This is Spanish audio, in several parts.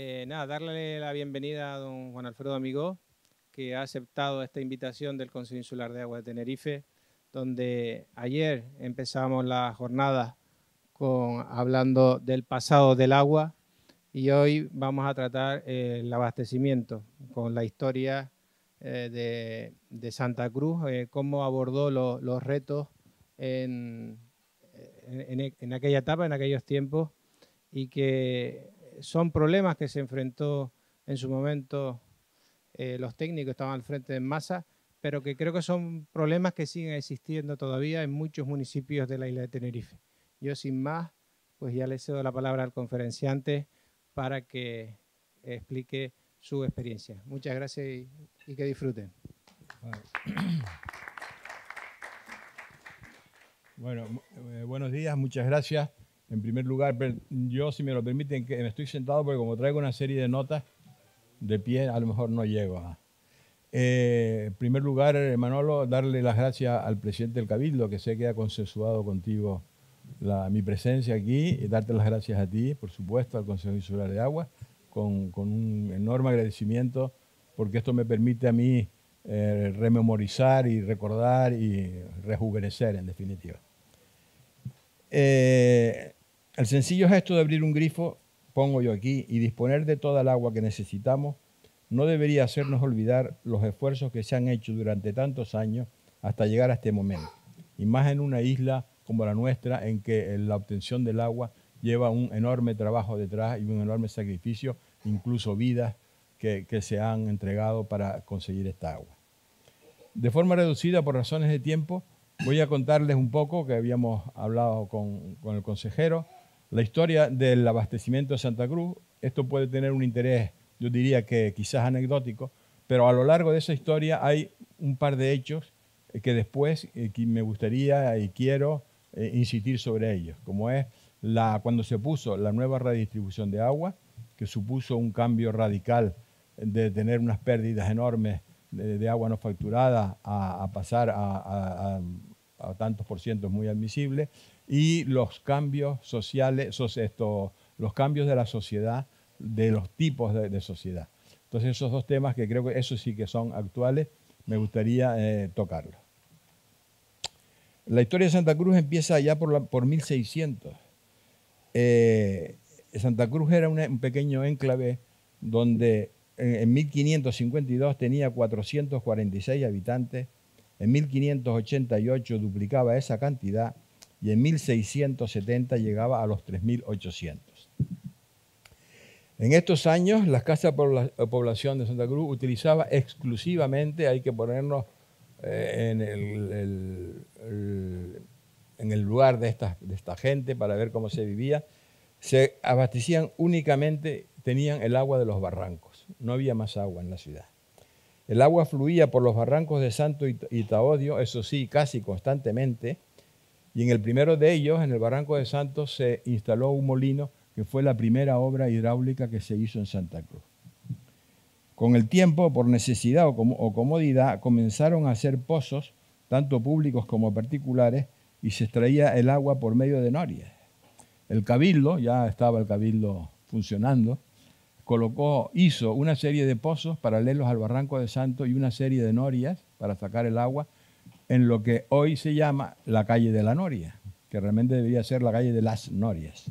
Eh, nada, darle la bienvenida a don Juan Alfredo Amigo, que ha aceptado esta invitación del Consejo Insular de Agua de Tenerife, donde ayer empezamos la jornada con, hablando del pasado del agua y hoy vamos a tratar eh, el abastecimiento con la historia eh, de, Santa Cruz, cómo abordó los retos en, en aquella etapa, en aquellos tiempos, y que son problemas que se enfrentó en su momento eh, los técnicos que estaban al frente de masa, pero que creo que son problemas que siguen existiendo todavía en muchos municipios de la isla de Tenerife. Yo sin más, pues ya le cedo la palabra al conferenciante para que explique su experiencia. Muchas gracias y, que disfruten. Bueno, eh, buenos días, muchas gracias. En primer lugar, yo, si me lo permiten, me estoy sentado porque como traigo una serie de notas de pie, a lo mejor no llego. Ah. Eh, en primer lugar, Manolo, darle las gracias al presidente del Cabildo, que sé que ha consensuado contigo mi presencia aquí, y darte las gracias a ti, por supuesto, al Consejo Insular de Agua, con, un enorme agradecimiento, porque esto me permite a mí eh, rememorizar y recordar y rejuvenecer, en definitiva. Eh, el sencillo gesto de abrir un grifo, pongo yo aquí, y disponer de toda el agua que necesitamos, no debería hacernos olvidar los esfuerzos que se han hecho durante tantos años hasta llegar a este momento, y más en una isla como la nuestra, en que la obtención del agua lleva un enorme trabajo detrás y un enorme sacrificio, incluso vidas que, se han entregado para conseguir esta agua. De forma reducida, por razones de tiempo, voy a contarles un poco que habíamos hablado con el consejero la historia del abastecimiento de Santa Cruz, esto puede tener un interés, yo diría que quizás anecdótico, pero a lo largo de esa historia hay un par de hechos eh, que después eh, me gustaría y quiero eh, insistir sobre ellos, como es la, cuando se puso la nueva redistribución de agua, que supuso un cambio radical de tener unas pérdidas enormes de, agua no facturada a, pasar a, a tantos por ciento es muy admisible, y los cambios sociales, los cambios de la sociedad, de los tipos de, sociedad. Entonces esos dos temas que creo que esos sí que son actuales, me gustaría eh, tocarlos. La historia de Santa Cruz empieza ya por, por 1600. Eh, Santa Cruz era un pequeño enclave donde en, en 1552 tenía 446 habitantes en 1588 duplicaba esa cantidad y en 1670 llegaba a los 3.800. En estos años, la escasa eh, población de Santa Cruz utilizaba exclusivamente, hay que ponernos eh, en, el, lugar de esta gente para ver cómo se vivía, se abastecían únicamente, tenían el agua de los barrancos, no había más agua en la ciudad. El agua fluía por los barrancos de Santo y Taodio, eso sí, casi constantemente, y en el primero de ellos, en el barranco de Santo, se instaló un molino que fue la primera obra hidráulica que se hizo en Santa Cruz. Con el tiempo, por necesidad o, comodidad, comenzaron a hacer pozos, tanto públicos como particulares, y se extraía el agua por medio de norias. El cabildo, ya estaba el cabildo funcionando, colocó, hizo una serie de pozos paralelos al barranco de Santo y una serie de norias para sacar el agua en lo que hoy se llama la calle de la Noria, que realmente debería ser la calle de las Norias.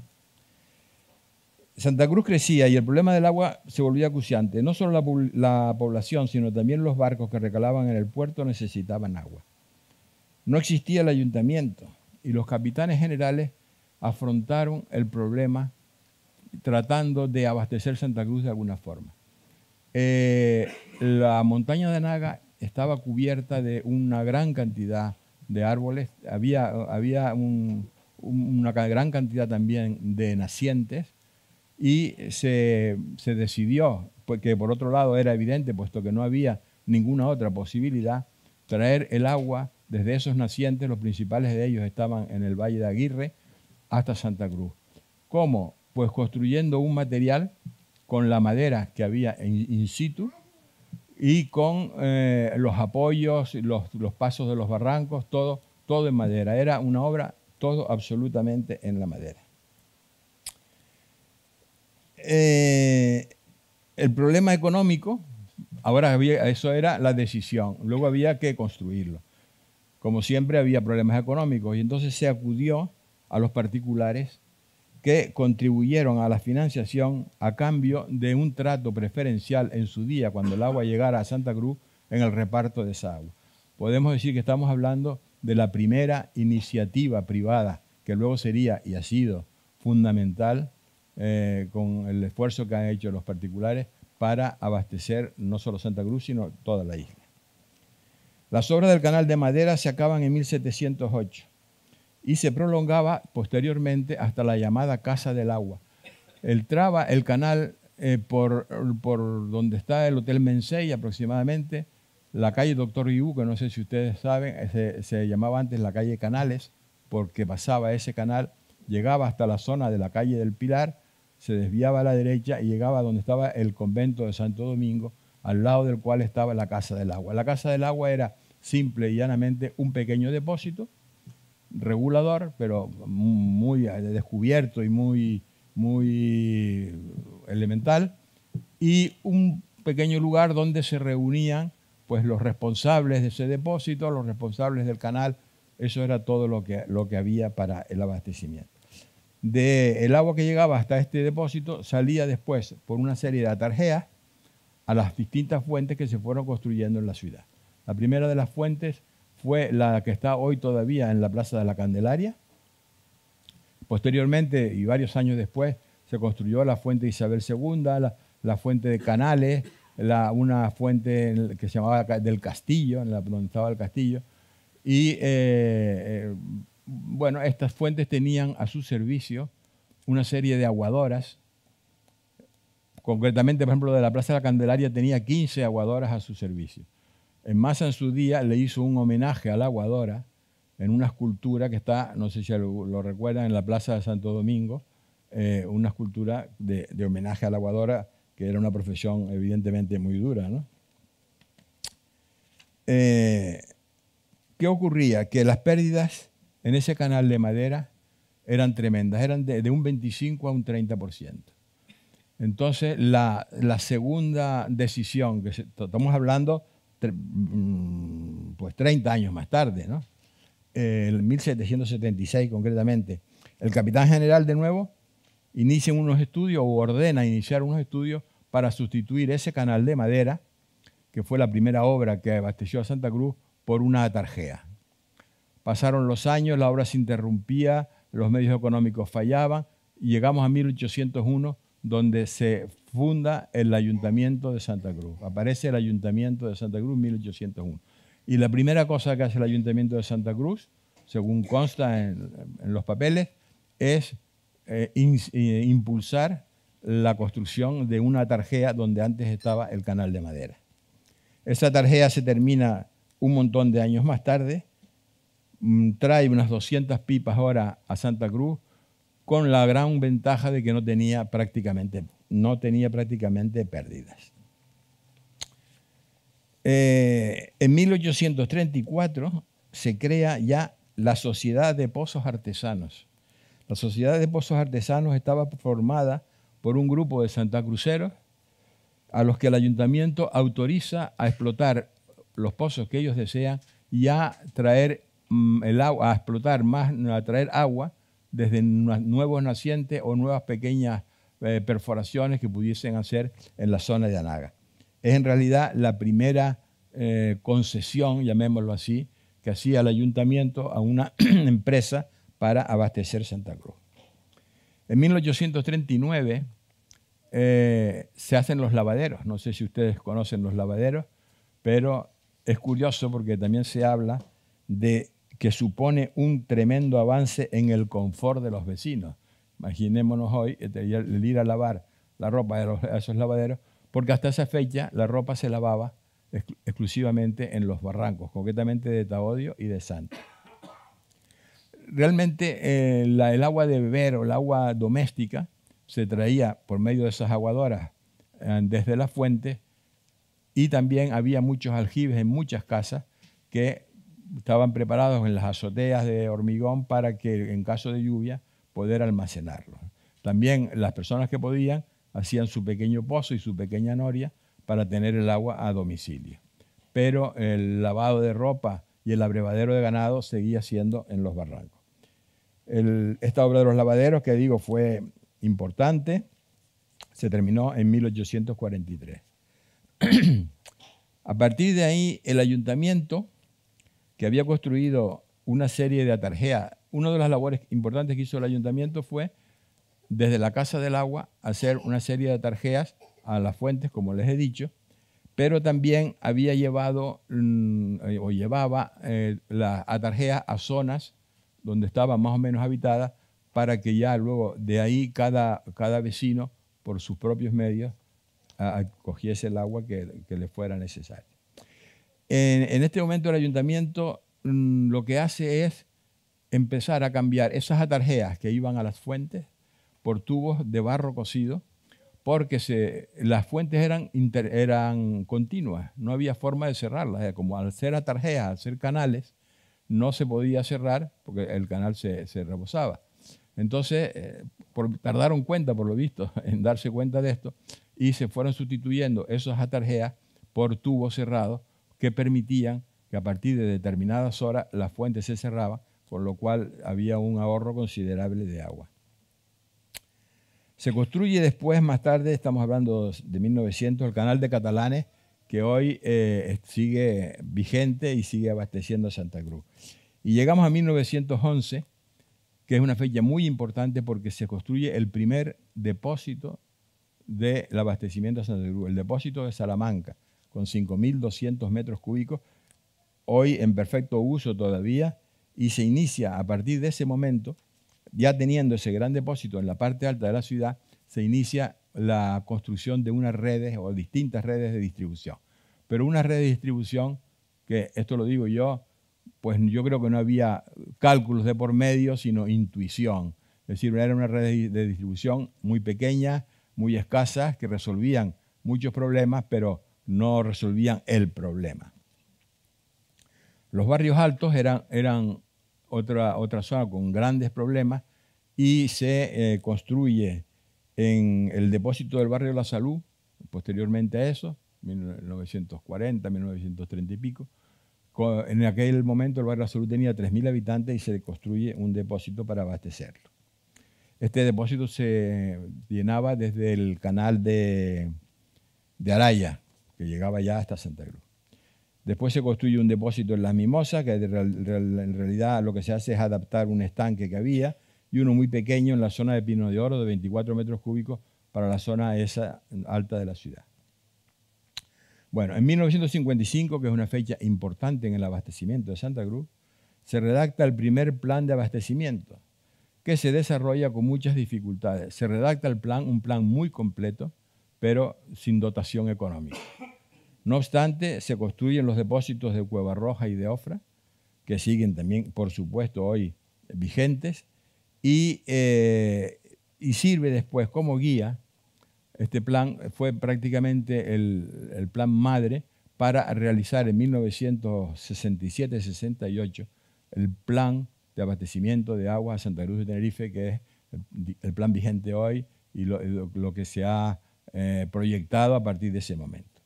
Santa Cruz crecía y el problema del agua se volvía acuciante. No solo la, población, sino también los barcos que recalaban en el puerto necesitaban agua. No existía el ayuntamiento y los capitanes generales afrontaron el problema tratando de abastecer Santa Cruz de alguna forma. Eh, la montaña de Naga estaba cubierta de una gran cantidad de árboles, había, había una gran cantidad también de nacientes y se, se decidió, pues, que por otro lado era evidente, puesto que no había ninguna otra posibilidad, traer el agua desde esos nacientes, los principales de ellos estaban en el Valle de Aguirre, hasta Santa Cruz. ¿Cómo? pues construyendo un material con la madera que había in, situ y con eh, los apoyos, los, pasos de los barrancos, todo, todo en madera. Era una obra, todo absolutamente en la madera. Eh, el problema económico, ahora eso era la decisión, luego había que construirlo. Como siempre había problemas económicos y entonces se acudió a los particulares que contribuyeron a la financiación a cambio de un trato preferencial en su día cuando el agua llegara a Santa Cruz en el reparto de esa agua. Podemos decir que estamos hablando de la primera iniciativa privada que luego sería y ha sido fundamental eh, con el esfuerzo que han hecho los particulares para abastecer no solo Santa Cruz, sino toda la isla. Las obras del canal de madera se acaban en 1708 y se prolongaba posteriormente hasta la llamada Casa del Agua. El traba el canal eh, por, por, donde está el Hotel Mensei aproximadamente, la calle Doctor Ibu, que no sé si ustedes saben, se, se llamaba antes la calle Canales, porque pasaba ese canal, llegaba hasta la zona de la calle del Pilar, se desviaba a la derecha y llegaba a donde estaba el convento de Santo Domingo, al lado del cual estaba la Casa del Agua. La Casa del Agua era simple y llanamente un pequeño depósito regulador, pero muy eh, descubierto y muy, muy elemental, y un pequeño lugar donde se reunían pues, los responsables de ese depósito, los responsables del canal, eso era todo lo que, lo que había para el abastecimiento. De el agua que llegaba hasta este depósito salía después por una serie de atarjeas a las distintas fuentes que se fueron construyendo en la ciudad. La primera de las fuentes fue la que está hoy todavía en la Plaza de la Candelaria. Posteriormente y varios años después se construyó la Fuente de Isabel II, la, Fuente de Canales, una fuente que se llamaba del Castillo, en la, donde estaba el castillo. Y eh, eh, bueno, estas fuentes tenían a su servicio una serie de aguadoras. Concretamente, por ejemplo, de la Plaza de la Candelaria tenía 15 aguadoras a su servicio. En Massa en su día le hizo un homenaje a la aguadora en una escultura que está, no sé si lo, recuerda, recuerdan, en la Plaza de Santo Domingo, eh, una escultura de, homenaje a la aguadora, que era una profesión evidentemente muy dura. Eh, ¿Qué ocurría? Que las pérdidas en ese canal de madera eran tremendas, eran de, un 25 a un 30%. Entonces, la, segunda decisión, que estamos hablando Mm, pues 30 años más tarde, ¿no? En 1776 concretamente, el capitán general de nuevo inicia unos estudios o ordena iniciar unos estudios para sustituir ese canal de madera, que fue la primera obra que abasteció a Santa Cruz, por una tarjea. Pasaron los años, la obra se interrumpía, los medios económicos fallaban y llegamos a 1801 donde se funda el Ayuntamiento de Santa Cruz. Aparece el Ayuntamiento de Santa Cruz en 1801. Y la primera cosa que hace el Ayuntamiento de Santa Cruz, según consta en, los papeles, es eh, eh, impulsar la construcción de una tarjea donde antes estaba el canal de madera. Esa tarjea se termina un montón de años más tarde, mm, trae unas 200 pipas ahora a Santa Cruz, con la gran ventaja de que no tenía prácticamente no tenía prácticamente pérdidas. Eh, en 1834 se crea ya la Sociedad de Pozos Artesanos. La Sociedad de Pozos Artesanos estaba formada por un grupo de Santa santacruceros a los que el ayuntamiento autoriza a explotar los pozos que ellos desean y a traer mm, el agua, a explotar más, a traer agua desde nuevos nacientes o nuevas pequeñas eh, perforaciones que pudiesen hacer en la zona de Anaga. Es en realidad la primera eh, concesión, llamémoslo así, que hacía el ayuntamiento a una empresa para abastecer Santa Cruz. En 1839 eh, se hacen los lavaderos, no sé si ustedes conocen los lavaderos, pero es curioso porque también se habla de que supone un tremendo avance en el confort de los vecinos. Imaginémonos hoy el ir a lavar la ropa de esos lavaderos, porque hasta esa fecha la ropa se lavaba exclusivamente en los barrancos, concretamente de Taodio y de Santa. Realmente eh, el agua de beber o el agua doméstica se traía por medio de esas aguadoras eh, desde la fuente y también había muchos aljibes en muchas casas que estaban preparados en las azoteas de hormigón para que en caso de lluvia poder almacenarlo. También las personas que podían hacían su pequeño pozo y su pequeña noria para tener el agua a domicilio. Pero el lavado de ropa y el abrevadero de ganado seguía siendo en los barrancos. esta obra de los lavaderos, que digo, fue importante, se terminó en 1843. a partir de ahí, el ayuntamiento, que había construido una serie de atarjeas una de las labores importantes que hizo el ayuntamiento fue, desde la Casa del Agua, hacer una serie de tarjeas a las fuentes, como les he dicho, pero también había llevado mm, eh, o llevaba las eh, la, a a zonas donde estaban más o menos habitadas para que ya luego de ahí cada, cada vecino, por sus propios medios, cogiese el agua que, le fuera necesaria. En, este momento el ayuntamiento mm, lo que hace es empezar a cambiar esas atarjeas que iban a las fuentes por tubos de barro cocido, porque las fuentes eran, eran continuas, no había forma de cerrarlas. Eh, como al ser atarjeas, al ser canales, no se podía cerrar porque el canal se, rebosaba. Entonces, eh, tardaron cuenta, por lo visto, en darse cuenta de esto y se fueron sustituyendo esas atarjeas por tubos cerrados que permitían que a partir de determinadas horas las fuentes se cerraban con lo cual había un ahorro considerable de agua. Se construye después, más tarde, estamos hablando de 1900, el canal de Catalanes, que hoy eh, sigue vigente y sigue abasteciendo a Santa Cruz. Y llegamos a 1911, que es una fecha muy importante porque se construye el primer depósito del abastecimiento de Santa Cruz, el depósito de Salamanca, con 5.200 metros cúbicos, hoy en perfecto uso todavía, y se inicia a partir de ese momento, ya teniendo ese gran depósito en la parte alta de la ciudad, se inicia la construcción de unas redes o distintas redes de distribución. Pero una red de distribución, que esto lo digo yo, pues yo creo que no había cálculos de por medio, sino intuición. Es decir, era una red de distribución muy pequeña, muy escasas, que resolvían muchos problemas, pero no resolvían el problema. Los barrios altos eran, eran otra, otra zona con grandes problemas y se eh, construye en el depósito del barrio La Salud, posteriormente a eso, 1940, 1930 y pico. En aquel momento el barrio La Salud tenía 3.000 habitantes y se construye un depósito para abastecerlo. Este depósito se llenaba desde el canal de Araya, que llegaba ya hasta Santa Cruz. Después se construye un depósito en Las Mimosas, que en realidad lo que se hace es adaptar un estanque que había, y uno muy pequeño en la zona de Pino de Oro, de 24 metros cúbicos, para la zona esa alta de la ciudad. Bueno, en 1955, que es una fecha importante en el abastecimiento de Santa Cruz, se redacta el primer plan de abastecimiento, que se desarrolla con muchas dificultades. Se redacta el plan, un plan muy completo, pero sin dotación económica. No obstante, se construyen los depósitos de Cueva Roja y de Ofra, que siguen también, por supuesto, hoy vigentes, y, eh, sirve después como guía. Este plan fue prácticamente el, plan madre para realizar en 1967-68 el plan de abastecimiento de agua a Santa Cruz de Tenerife, que es el plan vigente hoy y lo, que se ha eh, proyectado a partir de ese momento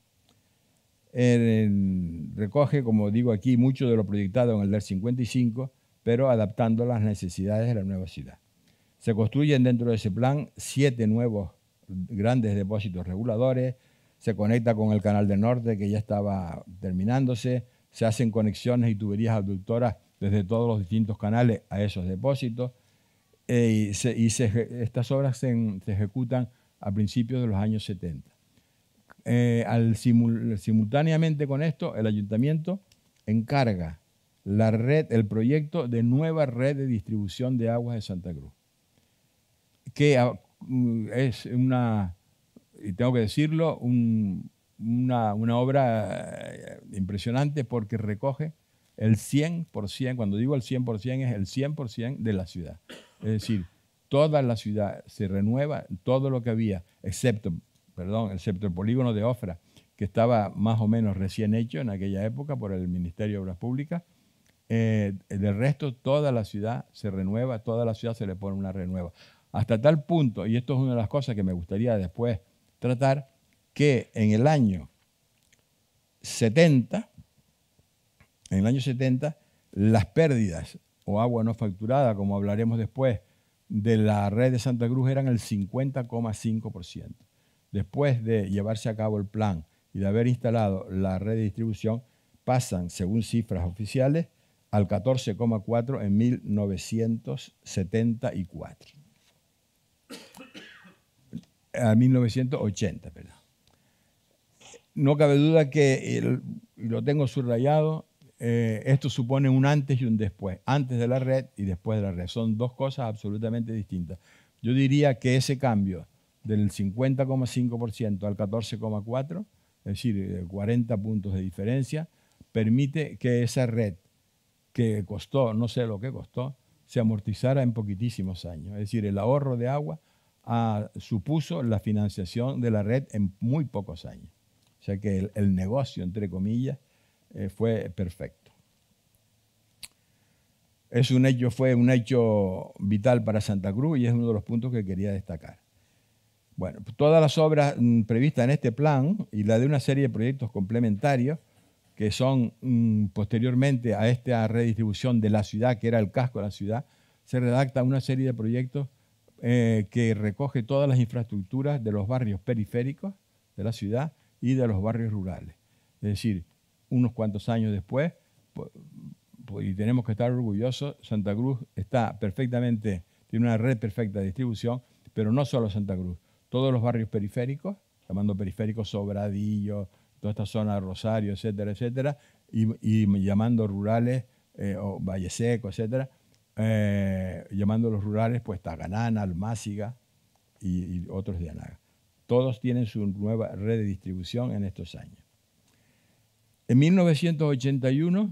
recoge, como digo aquí, mucho de lo proyectado en el DER 55, pero adaptando las necesidades de la nueva ciudad. Se construyen dentro de ese plan siete nuevos grandes depósitos reguladores, se conecta con el Canal del Norte que ya estaba terminándose, se hacen conexiones y tuberías abductoras desde todos los distintos canales a esos depósitos eh, y, estas obras se ejecutan a principios de los años 70. Eh, simultáneamente con esto, el ayuntamiento encarga la red, el proyecto de nueva red de distribución de aguas de Santa Cruz, que ah, mm, es una, y tengo que decirlo, una, una, obra eh, impresionante porque recoge el 100%, cuando digo el 100% es el 100% de la ciudad. Es decir, toda la ciudad se renueva, todo lo que había, excepto perdón, excepto el polígono de Ofra, que estaba más o menos recién hecho en aquella época por el Ministerio de Obras Públicas. Eh, del resto, toda la ciudad se renueva, toda la ciudad se le pone una renueva. Hasta tal punto, y esto es una de las cosas que me gustaría después tratar, que en el año 70, en el año 70, las pérdidas o agua no facturada, como hablaremos después, de la red de Santa Cruz eran el 50,5% después de llevarse a cabo el plan y de haber instalado la red de distribución, pasan, según cifras oficiales, al 14,4 en 1974. A 1980, perdón. No cabe duda que, lo tengo subrayado, eh, esto supone un antes y un después, antes de la red y después de la red. Son dos cosas absolutamente distintas. Yo diría que ese cambio del 50,5% al 14,4%, es decir, 40 eh, puntos de diferencia, permite que esa red que costó, no sé lo que costó, se amortizara en poquitísimos años. Es decir, el ahorro de agua supuso la financiación de la red en muy pocos años. O sea que el, negocio, entre comillas, eh, fue perfecto. Es un hecho, fue un hecho vital para Santa Cruz y es uno de los puntos que quería destacar. Bueno, pues todas las obras mm, previstas en este plan y la de una serie de proyectos complementarios que son mm, posteriormente a esta redistribución de la ciudad, que era el casco de la ciudad, se redacta una serie de proyectos eh, que recoge todas las infraestructuras de los barrios periféricos de la ciudad y de los barrios rurales. Es decir, unos cuantos años después, y tenemos que estar orgullosos, Santa Cruz está perfectamente, tiene una red perfecta de distribución, pero no solo Santa Cruz todos los barrios periféricos, llamando periféricos Sobradillo, toda esta zona de Rosario, etcétera, etcétera, y, llamando rurales eh, Valle Seco, etcétera, eh, llamando los rurales pues Taganana, Almáciga y, otros de Anaga. Todos tienen su nueva red de distribución en estos años. En 1981,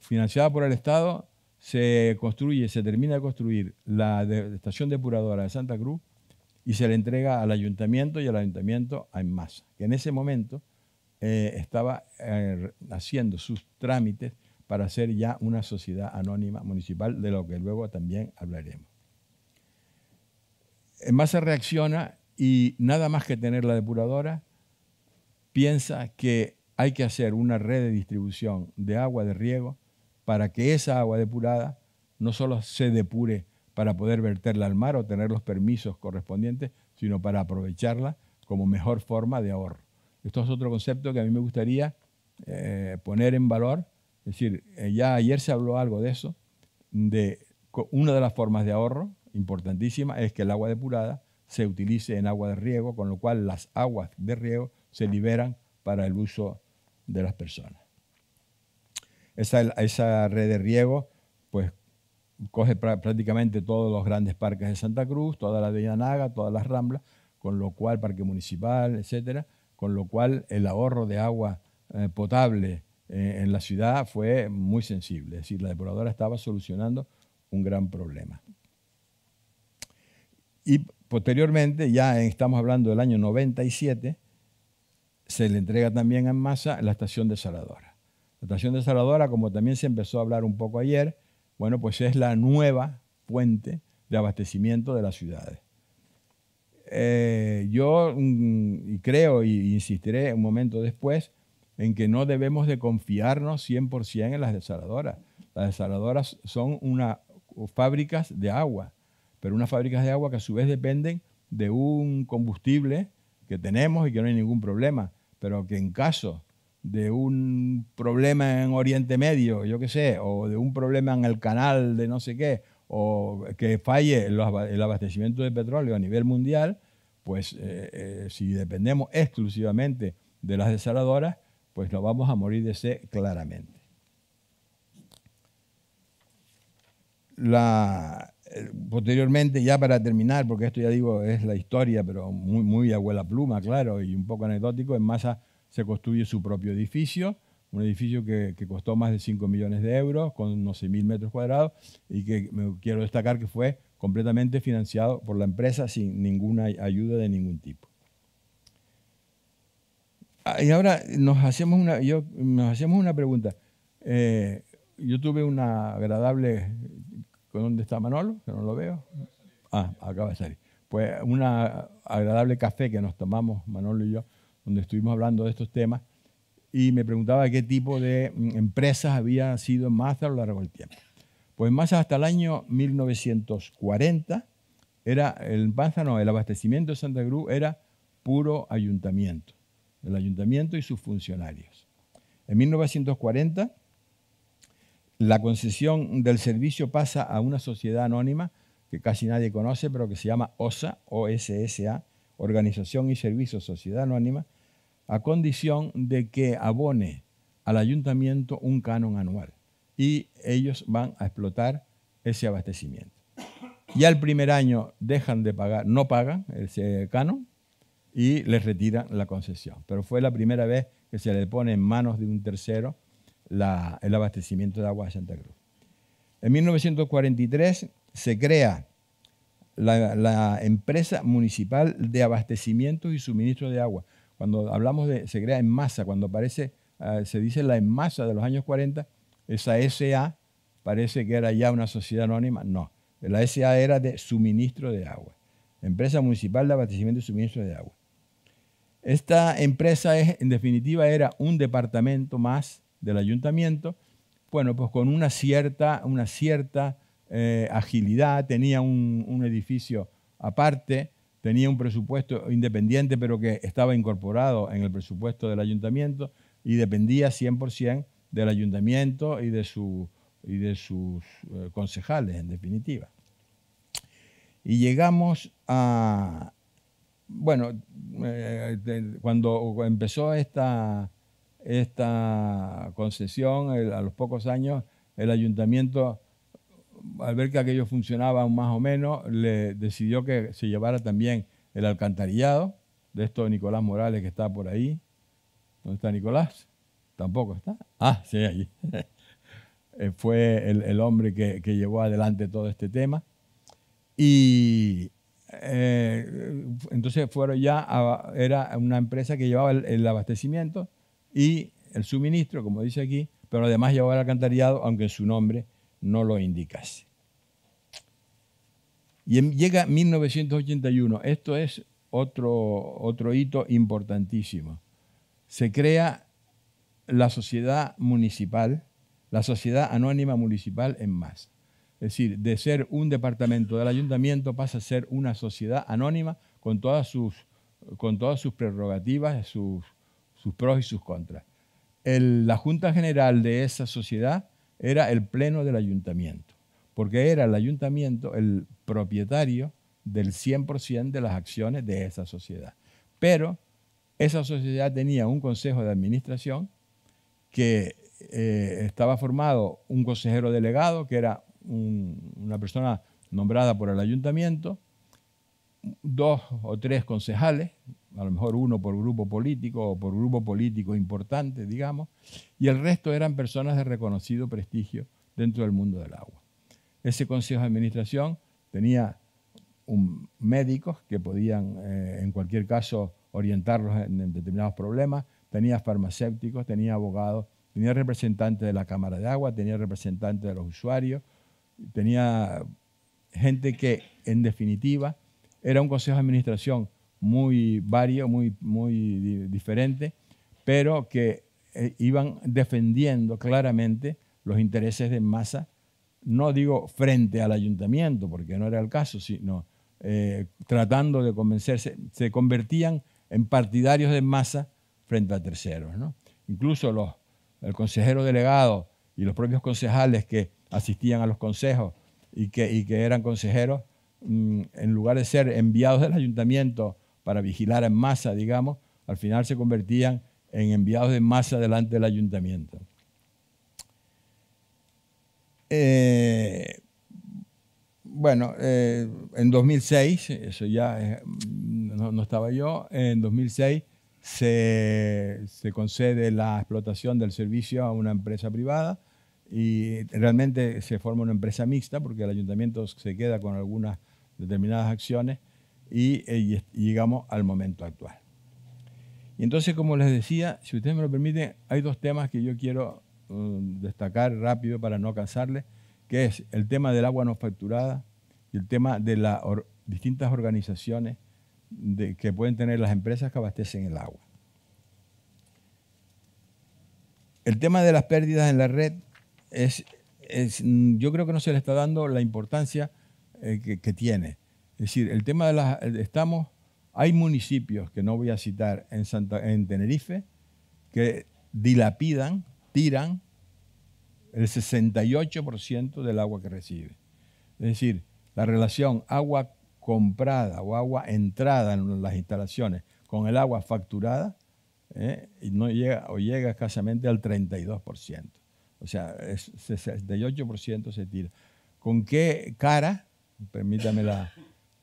financiada por el Estado, se construye, se termina de construir la estación depuradora de Santa Cruz y se le entrega al ayuntamiento y al ayuntamiento a Enmasa, que en ese momento eh, estaba eh, haciendo sus trámites para ser ya una sociedad anónima municipal, de lo que luego también hablaremos. En masa reacciona y nada más que tener la depuradora, piensa que hay que hacer una red de distribución de agua de riego para que esa agua depurada no solo se depure para poder verterla al mar o tener los permisos correspondientes, sino para aprovecharla como mejor forma de ahorro. Esto es otro concepto que a mí me gustaría eh, poner en valor. Es decir, eh, ya ayer se habló algo de eso, de una de las formas de ahorro importantísima es que el agua depurada se utilice en agua de riego, con lo cual las aguas de riego se liberan para el uso de las personas esa, esa red de riego pues coge prácticamente todos los grandes parques de Santa Cruz, toda la de todas las Ramblas, con lo cual, parque municipal, etcétera, con lo cual el ahorro de agua eh, potable eh, en la ciudad fue muy sensible. Es decir, la depuradora estaba solucionando un gran problema. Y posteriormente, ya estamos hablando del año 97, se le entrega también en masa la estación desaladora. La estación desaladora, como también se empezó a hablar un poco ayer, bueno, pues es la nueva fuente de abastecimiento de las ciudades. Eh, yo mm, creo, y insistiré un momento después, en que no debemos de confiarnos 100% en las desaladoras. Las desaladoras son una fábricas de agua, pero unas fábricas de agua que a su vez dependen de un combustible que tenemos y que no hay ningún problema, pero que en caso de un problema en Oriente Medio, yo qué sé, o de un problema en el canal de no sé qué, o que falle el abastecimiento de petróleo a nivel mundial, pues eh, eh, si dependemos exclusivamente de las desaladoras, pues nos vamos a morir de sed claramente. La, eh, posteriormente, ya para terminar, porque esto ya digo es la historia, pero muy, muy abuela pluma, claro, y un poco anecdótico, en masa se construye su propio edificio, un edificio que, costó más de 5 millones de euros, con unos mil metros cuadrados, y que me quiero destacar que fue completamente financiado por la empresa sin ninguna ayuda de ningún tipo. Ah, y ahora nos hacemos una, yo, nos hacemos una pregunta. Eh, yo tuve una agradable, ¿con dónde está Manolo? Que no lo veo. Ah, acaba de salir. Pues una agradable café que nos tomamos, Manolo y yo, donde estuvimos hablando de estos temas, y me preguntaba qué tipo de mm, empresas había sido en a lo largo del tiempo. Pues más hasta el año 1940 era el el abastecimiento de Santa Cruz era puro ayuntamiento, el ayuntamiento y sus funcionarios. En 1940 la concesión del servicio pasa a una sociedad anónima que casi nadie conoce, pero que se llama OSA, OSSA, organización y servicio Sociedad Anónima, a condición de que abone al ayuntamiento un canon anual y ellos van a explotar ese abastecimiento. Ya el primer año dejan de pagar, no pagan ese canon y les retiran la concesión. Pero fue la primera vez que se le pone en manos de un tercero el abastecimiento de agua de Santa Cruz. En 1943 se crea la, empresa municipal de abastecimiento y suministro de agua. Cuando hablamos de, se crea en masa, cuando aparece, ah, se dice la en masa de los años 40, esa SA parece que era ya una sociedad anónima. No, la SA era de suministro de agua. Empresa municipal de abastecimiento y suministro de agua. Esta empresa, en definitiva, era un departamento más del ayuntamiento, bueno, pues con una cierta, una cierta eh, agilidad, tenía un, edificio aparte, tenía un presupuesto independiente, pero que estaba incorporado en el presupuesto del ayuntamiento y dependía 100% del ayuntamiento y de, sus eh, concejales, en definitiva. Y llegamos a, bueno, eh, cuando empezó esta, esta concesión, a los pocos años, el ayuntamiento al ver que aquello funcionaba más o menos, le decidió que se llevara también el alcantarillado de esto Nicolás Morales que está por ahí. ¿Dónde está Nicolás? Tampoco está. Ah, sí, allí. Eh, fue el, hombre que, llevó adelante todo este tema. Y eh, entonces fueron ya, era una empresa que llevaba el, el abastecimiento y el suministro, como dice aquí, pero además llevaba el alcantarillado, aunque en su nombre no lo indicase. Y llega 1981, esto es otro, hito importantísimo. Se crea la sociedad municipal, la sociedad anónima municipal en más, Es decir, de ser un departamento del ayuntamiento pasa a ser una sociedad anónima con todas sus, con todas sus prerrogativas, sus, pros y sus contras. la Junta General de esa sociedad era el pleno del ayuntamiento, porque era el ayuntamiento el propietario del 100% de las acciones de esa sociedad. Pero esa sociedad tenía un consejo de administración que eh, estaba formado un consejero delegado, que era una persona nombrada por el ayuntamiento, dos o tres concejales, a lo mejor uno por grupo político o por grupo político importante, digamos, y el resto eran personas de reconocido prestigio dentro del mundo del agua. Ese consejo de administración tenía médicos que podían, eh, en cualquier caso, orientarlos en, en determinados problemas, tenía farmacéuticos, tenía abogados, tenía representantes de la Cámara de Agua, tenía representantes de los usuarios, tenía gente que, en definitiva, era un consejo de administración muy varios, muy, muy pero que eh, iban defendiendo claramente los intereses de masa, no digo frente al ayuntamiento, porque no era el caso, sino eh, tratando de convencerse, se convertían en partidarios de masa frente a terceros. Incluso los, el consejero delegado y los propios concejales que asistían a los consejos y que, que eran consejeros, mm, en lugar de ser enviados del ayuntamiento para vigilar en masa, digamos, al final se convertían en enviados de masa delante del ayuntamiento. Eh, bueno, eh, en 2006, eso ya no, estaba yo, en 2006 se concede la explotación del servicio a una empresa privada y realmente se forma una empresa mixta porque el ayuntamiento se queda con algunas determinadas acciones eh, y, llegamos al momento actual. Y entonces, como les decía, si ustedes me lo permiten, hay dos temas que yo quiero um, destacar rápido para no cansarles, que es el tema del agua no facturada y el tema de las distintas organizaciones que pueden tener las empresas que abastecen el agua. El tema de las pérdidas en la red es, yo creo que no se le está dando la importancia eh, que tiene. Es decir, el tema de las... Estamos, hay municipios que no voy a citar en, en Tenerife que dilapidan, tiran el 68% del agua que recibe. Es decir, la relación agua comprada o agua entrada en las instalaciones con el agua facturada eh, no llega o llega escasamente al 32%. O sea, el 68% se tira. ¿Con qué cara, permítame la,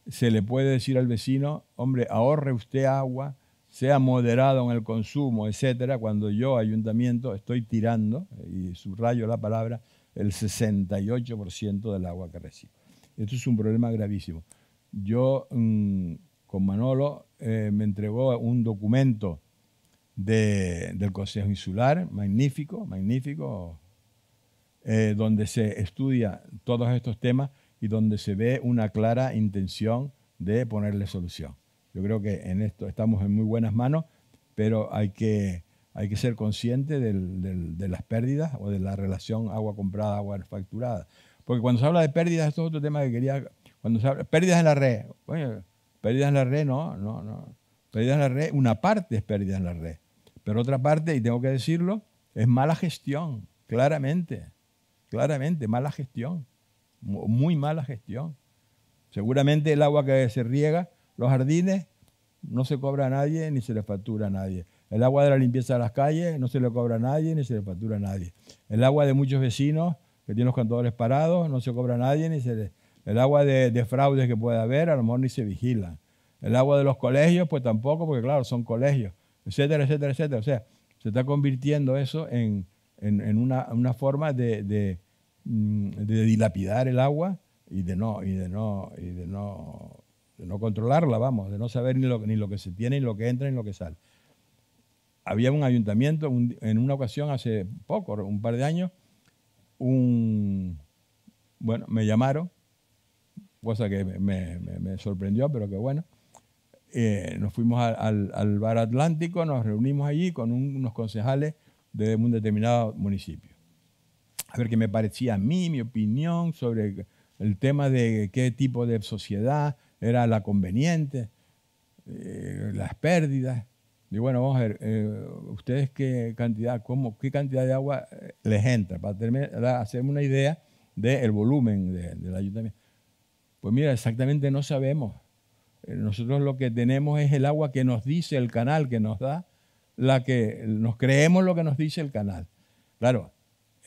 se le puede decir al vecino, hombre, ahorre usted agua, sea moderado en el consumo, etcétera, cuando yo, ayuntamiento, estoy tirando, y subrayo la palabra, el 68% del agua que recibo. Esto es un problema gravísimo. Yo, mm, con Manolo, eh, me entregó un documento del Consejo Insular, magnífico, magnífico, eh, donde se estudia todos estos temas y donde se ve una clara intención de ponerle solución. Yo creo que en esto estamos en muy buenas manos, pero hay que, hay que ser consciente de las pérdidas o de la relación agua comprada, agua facturada. Porque cuando se habla de pérdidas, esto es otro tema que quería. Cuando se habla, pérdidas en la red. pérdidas en la red, no, no, no. Pérdidas en la red, una parte es pérdida en la red. Pero otra parte, y tengo que decirlo, es mala gestión, claramente. Claramente, mala gestión muy mala gestión. Seguramente el agua que se riega, los jardines, no se cobra a nadie ni se le factura a nadie. El agua de la limpieza de las calles no se le cobra a nadie ni se le factura a nadie. El agua de muchos vecinos que tienen los contadores parados no se cobra a nadie ni se El agua de, fraudes que puede haber a lo mejor ni se vigila El agua de los colegios pues tampoco porque claro, son colegios, etcétera, etcétera, etcétera. O sea, se está convirtiendo eso en, una, forma de Mm, de dilapidar el agua y de no, y de no, y de no, no controlarla, vamos, de no saber ni lo, ni lo que se tiene, ni lo que entra, ni lo que sale. Había un ayuntamiento, en una ocasión hace poco, un par de años, un, bueno, me llamaron, cosa que me, sorprendió, pero que bueno. Eh, nos fuimos al, al, bar Atlántico, nos reunimos allí con unos concejales de un determinado municipio a ver qué me parecía a mí, mi opinión sobre el tema de qué tipo de sociedad era la conveniente, eh, las pérdidas. Y bueno, vamos a ver, eh, ustedes qué cantidad, cómo, qué cantidad de agua eh, les entra, para hacerme una idea del volumen del ayuntamiento. Pues mira, exactamente no sabemos. Nosotros lo que tenemos es el agua que nos dice el canal, que nos da, la que nos creemos lo que nos dice el canal. Claro,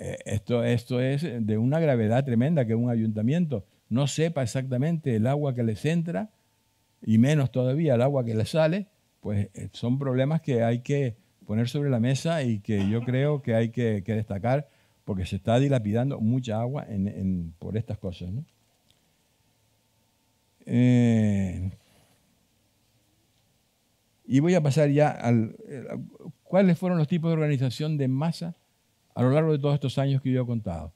eh, esto, esto es de una gravedad tremenda que un ayuntamiento no sepa exactamente el agua que les entra y menos todavía el agua que les sale, pues eh, son problemas que hay que poner sobre la mesa y que yo creo que hay que, destacar porque se está dilapidando mucha agua por estas cosas. Eh, y voy a pasar ya al... ¿Cuáles fueron los tipos de organización de masa a lo largo de todos estos años que yo he contado,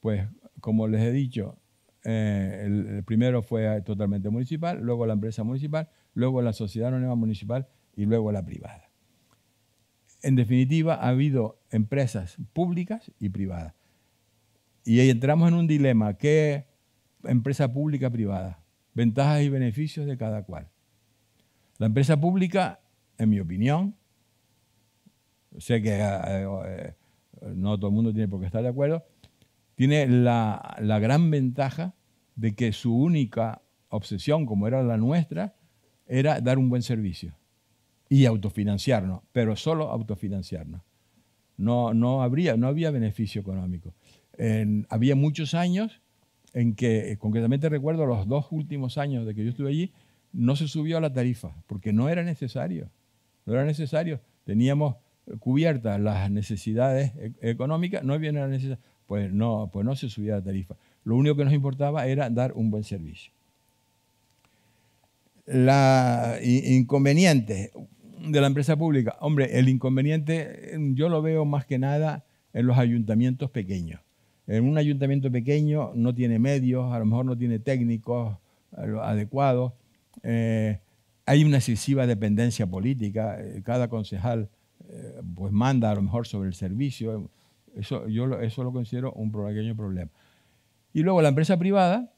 pues como les he dicho, eh, el, primero fue totalmente municipal, luego la empresa municipal, luego la sociedad anónima municipal y luego la privada. En definitiva, ha habido empresas públicas y privadas. Y ahí entramos en un dilema, ¿qué empresa pública privada? Ventajas y beneficios de cada cual. La empresa pública, en mi opinión, sé que... Eh, eh, no todo el mundo tiene por qué estar de acuerdo, tiene la, la gran ventaja de que su única obsesión, como era la nuestra, era dar un buen servicio y autofinanciarnos, pero solo autofinanciarnos. No, no, habría, no había beneficio económico. había muchos años en que, eh, concretamente recuerdo los dos últimos años de que yo estuve allí, no se subió a la tarifa, porque no era necesario. No era necesario. Teníamos cubiertas las necesidades e-, económicas, no viene la necesidad, pues no, pues no se subía la tarifa. Lo único que nos importaba era dar un buen servicio. La inconveniente de la empresa pública, hombre, el inconveniente yo lo veo más que nada en los ayuntamientos pequeños. En un ayuntamiento pequeño no tiene medios, a lo mejor no tiene técnicos eh, adecuados, eh, hay una excesiva dependencia política, eh, cada concejal eh, pues manda a lo mejor sobre el servicio. Eh, eso, yo eso lo considero un pequeño problema. Y luego la empresa privada,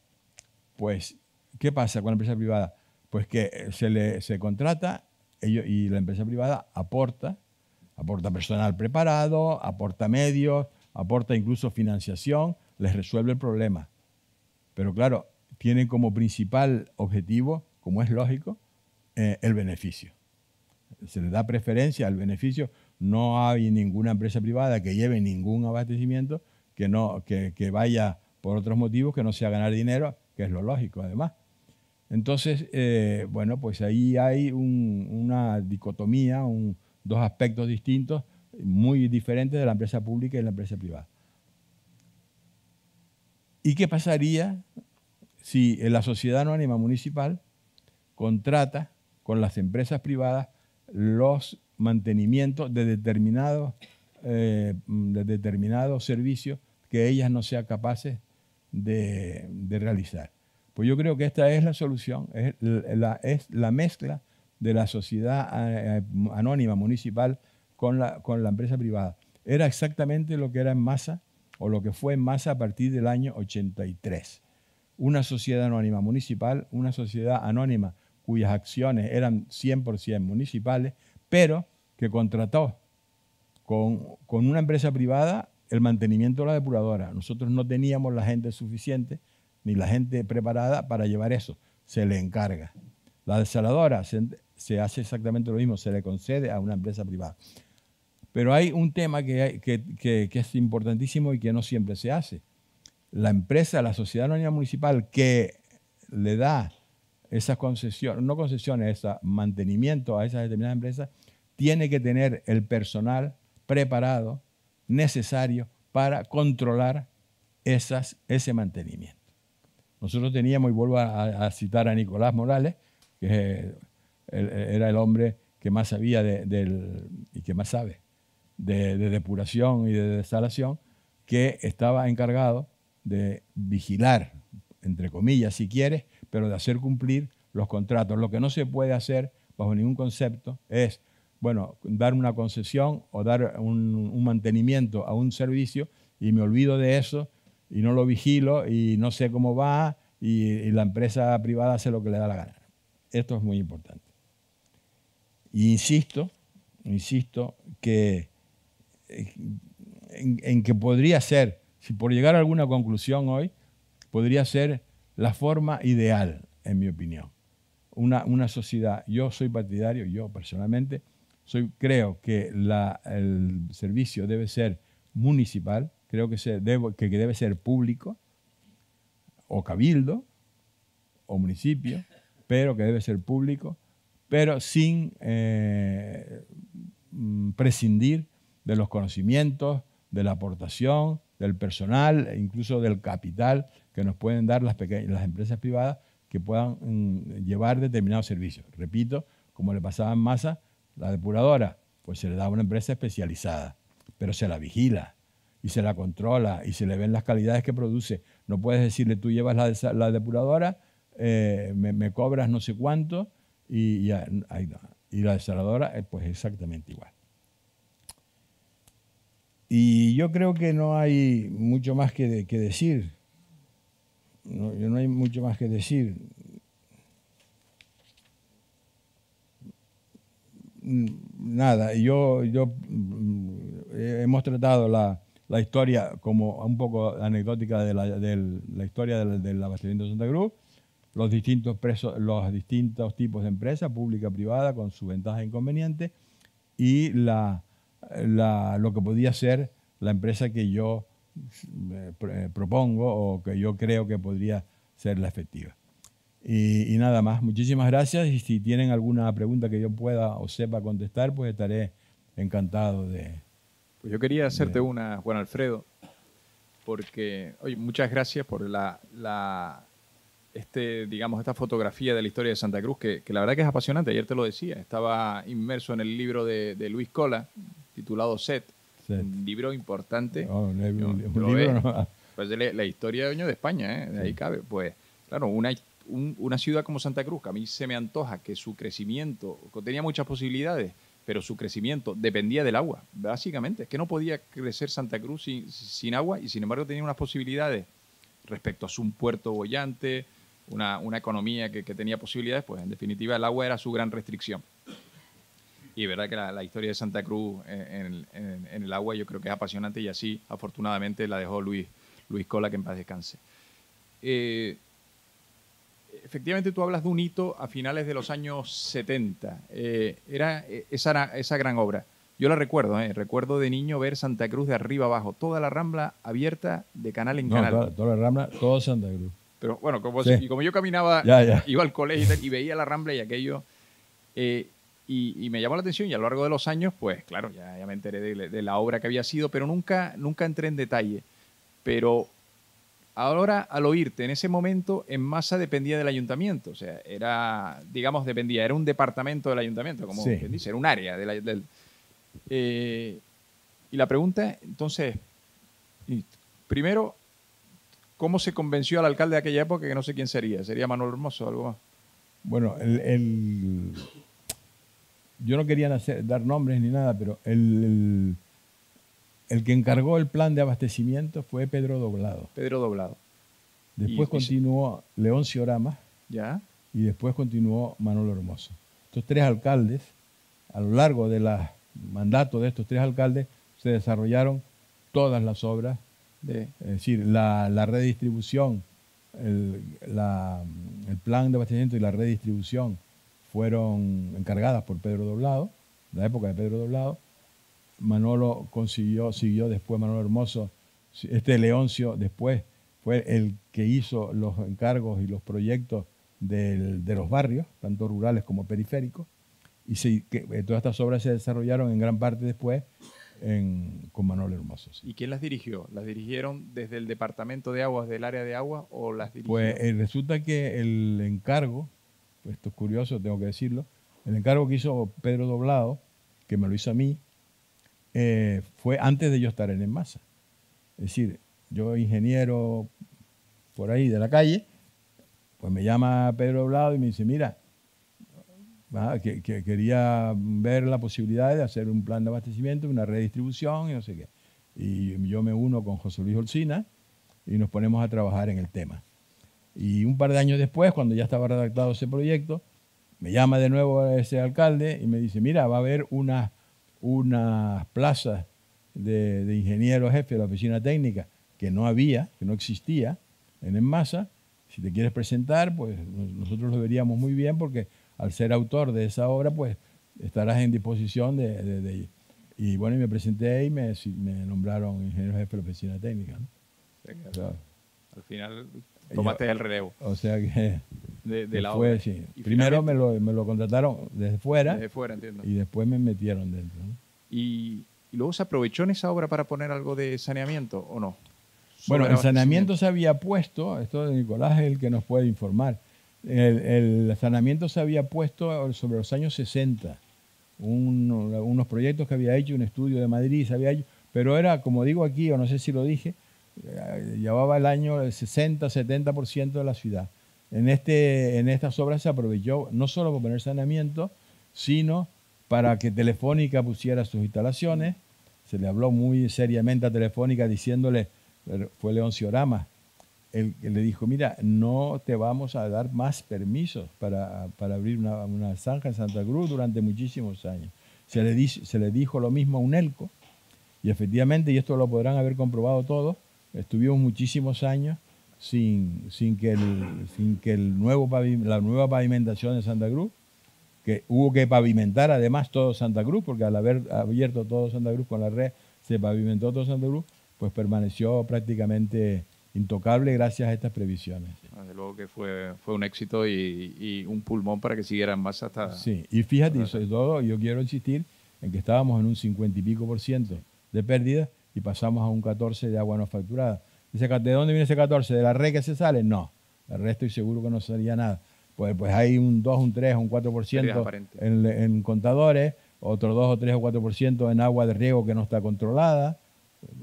pues, ¿qué pasa con la empresa privada? Pues que eh, se, le, se contrata ellos, y la empresa privada aporta, aporta personal preparado, aporta medios, aporta incluso financiación, les resuelve el problema. Pero claro, tienen como principal objetivo, como es lógico, el beneficio se le da preferencia al beneficio. No hay ninguna empresa privada que lleve ningún abastecimiento que, no, que, vaya por otros motivos que no sea ganar dinero, que es lo lógico además. Entonces, eh, bueno, pues ahí hay una dicotomía, dos aspectos distintos, muy diferentes de la empresa pública y la empresa privada. ¿Y qué pasaría si la sociedad anónima municipal contrata con las empresas privadas los mantenimientos de determinados eh, servicios que ellas no sean capaces de, realizar. Pues yo creo que esta es la solución, es la, mezcla de la sociedad eh, eh, anónima municipal con la, con la empresa privada. Era exactamente lo que era en masa o lo que fue en masa a partir del año 83. Una sociedad anónima municipal, una sociedad anónima cuyas acciones eran 100% municipales, pero que contrató con, una empresa privada el mantenimiento de la depuradora. Nosotros no teníamos la gente suficiente ni la gente preparada para llevar eso. Se le encarga. La desaladora se, hace exactamente lo mismo, se le concede a una empresa privada. Pero hay un tema que, es importantísimo y que no siempre se hace. La empresa, la sociedad anónima municipal que le da esas concesiones, no concesiones, ese mantenimiento a esas determinadas empresas, tiene que tener el personal preparado, necesario para controlar ese mantenimiento. Nosotros teníamos, y vuelvo a, citar a Nicolás Morales, que era el hombre que más sabía del, y que más sabe de, depuración y de desalación, que estaba encargado de vigilar, entre comillas, si quieres, pero de hacer cumplir los contratos. Lo que no se puede hacer bajo ningún concepto es, bueno, dar una concesión o dar un, mantenimiento a un servicio y me olvido de eso y no lo vigilo y no sé cómo va y, la empresa privada hace lo que le da la gana. Esto es muy importante. insisto, insisto, que eh, en, que podría ser, si por llegar a alguna conclusión hoy, podría ser la forma ideal, en mi opinión. Una, sociedad, yo soy partidario, yo personalmente, soy, creo que el servicio debe ser municipal, creo que, se debe, que debe ser público, o cabildo, o municipio, pero que debe ser público, pero sin eh, mm, prescindir de los conocimientos, de la aportación, del personal, e incluso del capital que nos pueden dar las, pequeñas, las empresas privadas que puedan mm, llevar determinados servicios. Repito, como le pasaba en masa, la depuradora, pues se le da a una empresa especializada, pero se la vigila y se la controla y se le ven las calidades que produce. No puedes decirle, tú llevas la, la depuradora, eh, me, cobras no sé cuánto y, y, la desaladora, es eh, pues exactamente igual. Y yo creo que no hay mucho más que decir. No, hay mucho más que decir. Nada, yo, yo mm, hemos tratado la, historia como un poco anecdótica de la, historia del, del, abastecimiento de Santa Cruz, los distintos, presos, los distintos tipos de empresas, pública, privada, con su ventaja e inconvenientes, y la, lo que podía ser la empresa que yo eh, eh, propongo o que yo creo que podría ser la efectiva. Y, nada más, muchísimas gracias y si tienen alguna pregunta que yo pueda o sepa contestar, pues estaré encantado de... Pues yo quería hacerte una, Juan Alfredo, porque, oye, muchas gracias por la, la, este, digamos, esta fotografía de la historia de Santa Cruz, que, la verdad que es apasionante, ayer te lo decía, estaba inmerso en el libro de, de Luis Cola, titulado Set, un libro importante. la, historia de de España, ¿eh? de ahí cabe. Pues claro, una, una ciudad como Santa Cruz, que a mí se me antoja que su crecimiento, tenía muchas posibilidades, pero su crecimiento dependía del agua, básicamente. Es que no podía crecer Santa Cruz sin, agua y sin embargo tenía unas posibilidades respecto a su puerto bollante, una, una economía que, que tenía posibilidades, pues en definitiva el agua era su gran restricción y verdad que la, la historia de Santa Cruz eh, en, el agua yo creo que es apasionante y así afortunadamente la dejó Luis, Luis Cola, que en paz descanse. Eh, efectivamente tú hablas de un hito a finales de los años 70, eh, era esa, esa gran obra. Yo la recuerdo, recuerdo de niño ver Santa Cruz de arriba abajo, toda la rambla abierta de canal en canal. Toda, la rambla, todo Santa Cruz. Pero bueno, como, y como yo caminaba, iba al colegio y, veía la rambla y aquello, y, me llamó la atención y a lo largo de los años, pues claro, ya, me enteré de, la obra que había sido, pero nunca, nunca entré en detalle. Pero ahora al oírte, en ese momento en masa dependía del ayuntamiento, o sea, era, digamos, dependía, era un departamento del ayuntamiento, como sí. dice, era un área del... Eh, y la pregunta, entonces, primero, ¿cómo se convenció al alcalde de aquella época que no sé quién sería? ¿Sería Manuel Hermoso o algo más? Bueno, el yo no quería dar nombres ni nada, pero el, que encargó el plan de abastecimiento fue Pedro Doblado. Pedro Doblado. Después continuó León Ciorama. Ya. Y después continuó Manolo Hermoso. Estos tres alcaldes, a lo largo del mandato de estos tres alcaldes, se desarrollaron todas las obras. De... Es decir, la, redistribución, el, el plan de abastecimiento y la redistribución, fueron encargadas por Pedro Doblado, la época de Pedro Doblado. Manolo consiguió, siguió después Manolo Hermoso, este Leoncio después fue el que hizo los encargos y los proyectos de los barrios, tanto rurales como periféricos, y que, eh, todas estas obras se desarrollaron en gran parte después con Manolo Hermoso. ¿Y quién las dirigió? ¿Las dirigieron desde el Departamento de Aguas del área de Agua o las pues, dirigió? Pues resulta que el encargo esto es curioso, tengo que decirlo, el encargo que hizo Pedro Doblado, que me lo hizo a mí, eh, fue antes de yo estar en Enmasa. Es decir, yo ingeniero por ahí de la calle, pues me llama Pedro Doblado y me dice, mira, que, quería ver la posibilidad de hacer un plan de abastecimiento, una redistribución y no sé qué. Y yo me uno con José Luis Olcina y nos ponemos a trabajar en el tema. Y un par de años después, cuando ya estaba redactado ese proyecto, me llama de nuevo ese alcalde y me dice, mira, va a haber unas plazas de, de ingeniero jefe de la oficina técnica que no había, que no existía en Enmasa. Si te quieres presentar, pues nosotros lo veríamos muy bien porque al ser autor de esa obra, pues estarás en disposición de... de, y bueno, y me presenté y me, nombraron ingeniero jefe de la oficina técnica. Al final Tomaste el relevo. O sea que. De, Primero me lo, contrataron desde fuera. Desde fuera, entiendo. Y después me metieron dentro. ¿Y, luego se aprovechó en esa obra para poner algo de saneamiento o no? Bueno, el saneamiento se había puesto, esto de Nicolás es el que nos puede informar. El, saneamiento se había puesto sobre los años 60. unos proyectos que había hecho, un estudio de Madrid se había hecho, pero era, como digo aquí, o no sé si lo dije, eh, llevaba el año el 60-70% de la ciudad. En, este, en estas obras se aprovechó no solo para poner saneamiento, sino para que Telefónica pusiera sus instalaciones. Se le habló muy seriamente a Telefónica diciéndole, eh, fue León Ciorama, él, le dijo, mira, no te vamos a dar más permisos para, para abrir una, zanja en Santa Cruz durante muchísimos años. Se le, se le dijo lo mismo a un Elco y efectivamente, y esto lo podrán haber comprobado todos, estuvimos muchísimos años sin, sin que, sin que el nuevo la nueva pavimentación de Santa Cruz, que hubo que pavimentar además todo Santa Cruz, porque al haber abierto todo Santa Cruz con la red, se pavimentó todo Santa Cruz, pues permaneció prácticamente intocable gracias a estas previsiones. Ah, desde luego que fue, fue un éxito y, y un pulmón para que siguieran más hasta... Sí, y fíjate, sobre todo yo quiero insistir en que estábamos en un 50 y pico por ciento de pérdidas y pasamos a un 14 de agua no facturada. Dice, ¿de dónde viene ese 14? ¿De la red que se sale? No, el resto estoy seguro que no salía nada. Pues, pues hay un 2, un 3, un 4% en, en, contadores, otro 2 o 3 o 4% en agua de riego que no está controlada. Pues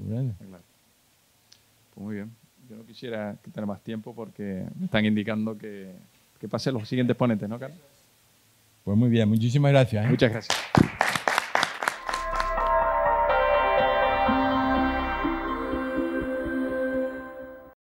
muy bien. Yo no quisiera quitar más tiempo porque me están indicando que, que pasen los siguientes ponentes, ¿no, Carlos? Pues muy bien, muchísimas gracias. ¿eh? Muchas gracias.